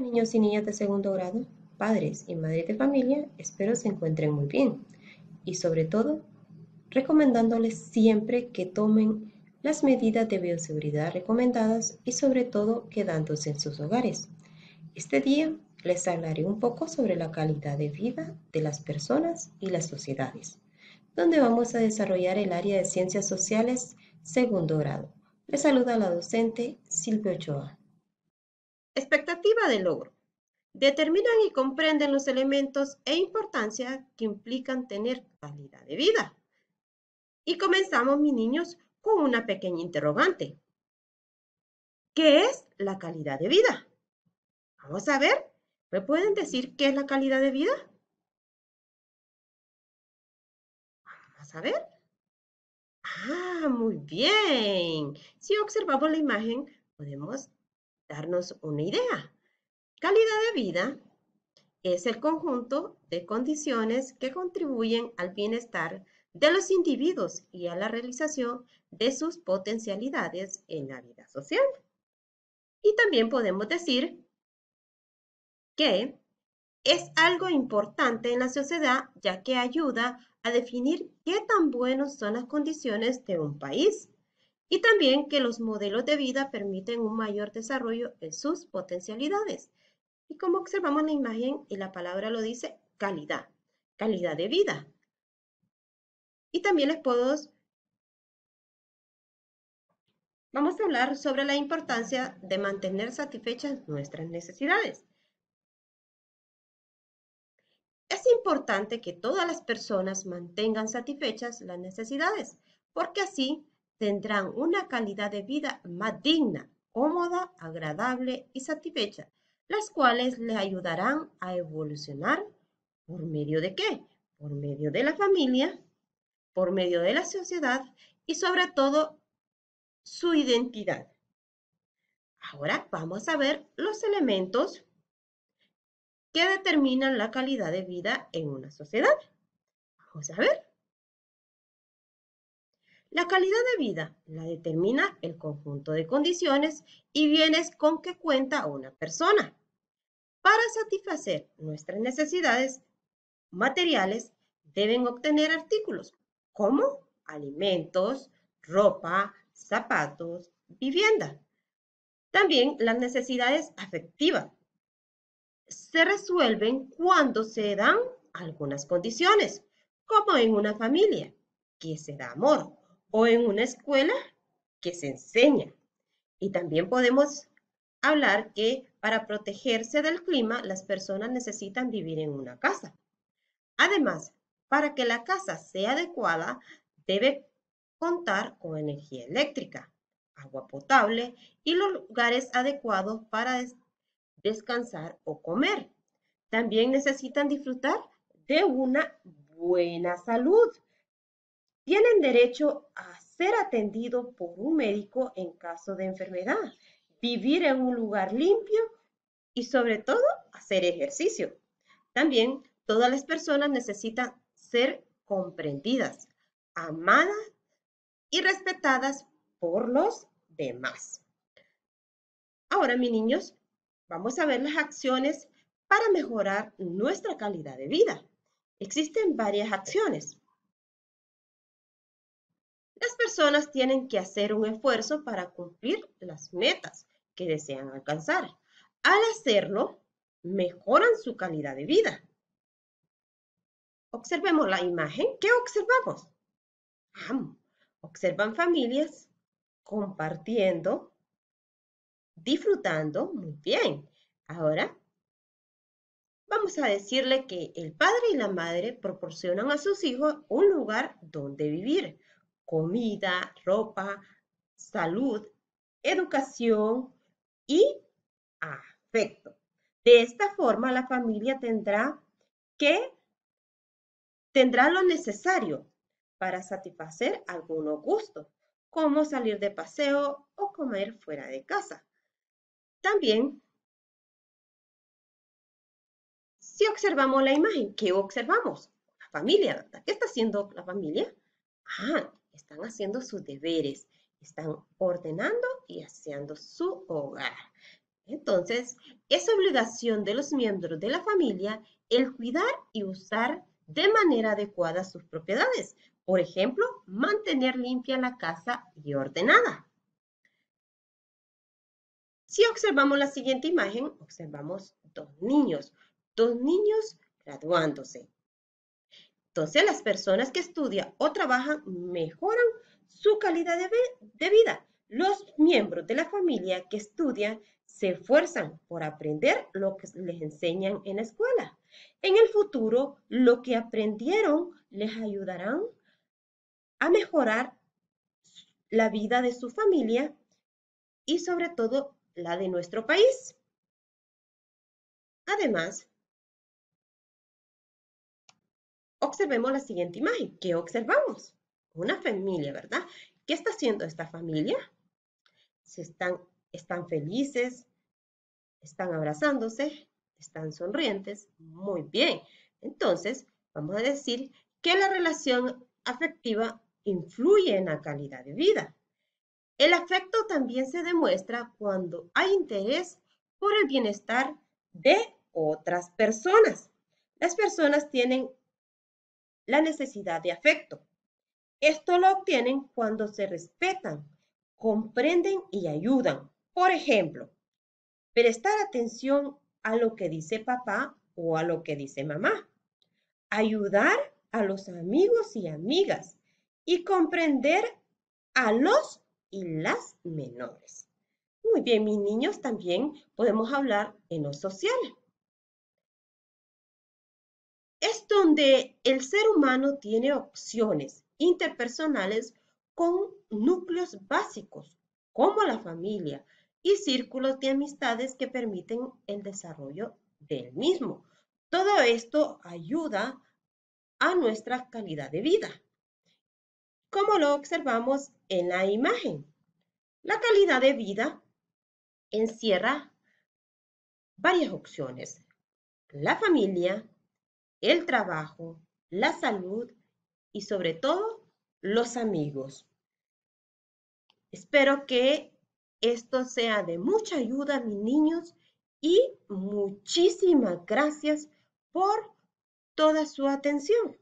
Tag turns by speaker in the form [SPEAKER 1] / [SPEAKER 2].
[SPEAKER 1] niños y niñas de segundo grado, padres y madres de familia, espero se encuentren muy bien y sobre todo recomendándoles siempre que tomen las medidas de bioseguridad recomendadas y sobre todo quedándose en sus hogares. Este día les hablaré un poco sobre la calidad de vida de las personas y las sociedades, donde vamos a desarrollar el área de ciencias sociales segundo grado. Les saluda la docente Silvia Ochoa. Expectativa de logro. Determinan y comprenden los elementos e importancia que implican tener calidad de vida. Y comenzamos, mis niños, con una pequeña interrogante. ¿Qué es la calidad de vida? Vamos a ver, ¿me pueden decir qué es la calidad de vida? Vamos a ver. Ah, muy bien. Si observamos la imagen, podemos darnos una idea. Calidad de vida es el conjunto de condiciones que contribuyen al bienestar de los individuos y a la realización de sus potencialidades en la vida social. Y también podemos decir que es algo importante en la sociedad ya que ayuda a definir qué tan buenas son las condiciones de un país y también que los modelos de vida permiten un mayor desarrollo en sus potencialidades. Y como observamos en la imagen y la palabra lo dice, calidad, calidad de vida. Y también les puedo... Vamos a hablar sobre la importancia de mantener satisfechas nuestras necesidades. Es importante que todas las personas mantengan satisfechas las necesidades, porque así tendrán una calidad de vida más digna, cómoda, agradable y satisfecha, las cuales les ayudarán a evolucionar por medio de qué? Por medio de la familia, por medio de la sociedad y sobre todo su identidad. Ahora vamos a ver los elementos que determinan la calidad de vida en una sociedad. Vamos a ver. La calidad de vida la determina el conjunto de condiciones y bienes con que cuenta una persona. Para satisfacer nuestras necesidades materiales, deben obtener artículos como alimentos, ropa, zapatos, vivienda. También las necesidades afectivas se resuelven cuando se dan algunas condiciones, como en una familia, que se da amor, o en una escuela que se enseña. Y también podemos hablar que para protegerse del clima, las personas necesitan vivir en una casa. Además, para que la casa sea adecuada, debe contar con energía eléctrica, agua potable y los lugares adecuados para descansar o comer. También necesitan disfrutar de una buena salud tienen derecho a ser atendido por un médico en caso de enfermedad, vivir en un lugar limpio y sobre todo hacer ejercicio. También todas las personas necesitan ser comprendidas, amadas y respetadas por los demás. Ahora, mis niños, vamos a ver las acciones para mejorar nuestra calidad de vida. Existen varias acciones. Las personas tienen que hacer un esfuerzo para cumplir las metas que desean alcanzar. Al hacerlo, mejoran su calidad de vida. Observemos la imagen. ¿Qué observamos? Ah, observan familias compartiendo, disfrutando. Muy bien. Ahora, vamos a decirle que el padre y la madre proporcionan a sus hijos un lugar donde vivir comida, ropa, salud, educación y afecto. De esta forma, la familia tendrá que tendrá lo necesario para satisfacer algunos gustos, como salir de paseo o comer fuera de casa. También, si observamos la imagen, ¿qué observamos? La familia, ¿Qué está haciendo la familia? Ah, están haciendo sus deberes, están ordenando y haciendo su hogar. Entonces, es obligación de los miembros de la familia el cuidar y usar de manera adecuada sus propiedades. Por ejemplo, mantener limpia la casa y ordenada. Si observamos la siguiente imagen, observamos dos niños, dos niños graduándose. Entonces, las personas que estudian o trabajan mejoran su calidad de, vida. Los miembros de la familia que estudian se esfuerzan por aprender lo que les enseñan en la escuela. En el futuro, lo que aprendieron les ayudarán a mejorar la vida de su familia y sobre todo la de nuestro país. Además, Observemos la siguiente imagen. ¿Qué observamos? Una familia, ¿verdad? ¿Qué está haciendo esta familia? Se están, están felices, están abrazándose, están sonrientes. Muy bien. Entonces, vamos a decir que la relación afectiva influye en la calidad de vida. El afecto también se demuestra cuando hay interés por el bienestar de otras personas. Las personas tienen la necesidad de afecto. Esto lo obtienen cuando se respetan, comprenden y ayudan. Por ejemplo, prestar atención a lo que dice papá o a lo que dice mamá. Ayudar a los amigos y amigas y comprender a los y las menores. Muy bien, mis niños, también podemos hablar en lo social es donde el ser humano tiene opciones interpersonales con núcleos básicos, como la familia, y círculos de amistades que permiten el desarrollo del mismo. Todo esto ayuda a nuestra calidad de vida. Como lo observamos en la imagen, la calidad de vida encierra varias opciones. La familia, el trabajo, la salud y sobre todo los amigos. Espero que esto sea de mucha ayuda, mis niños, y muchísimas gracias por toda su atención.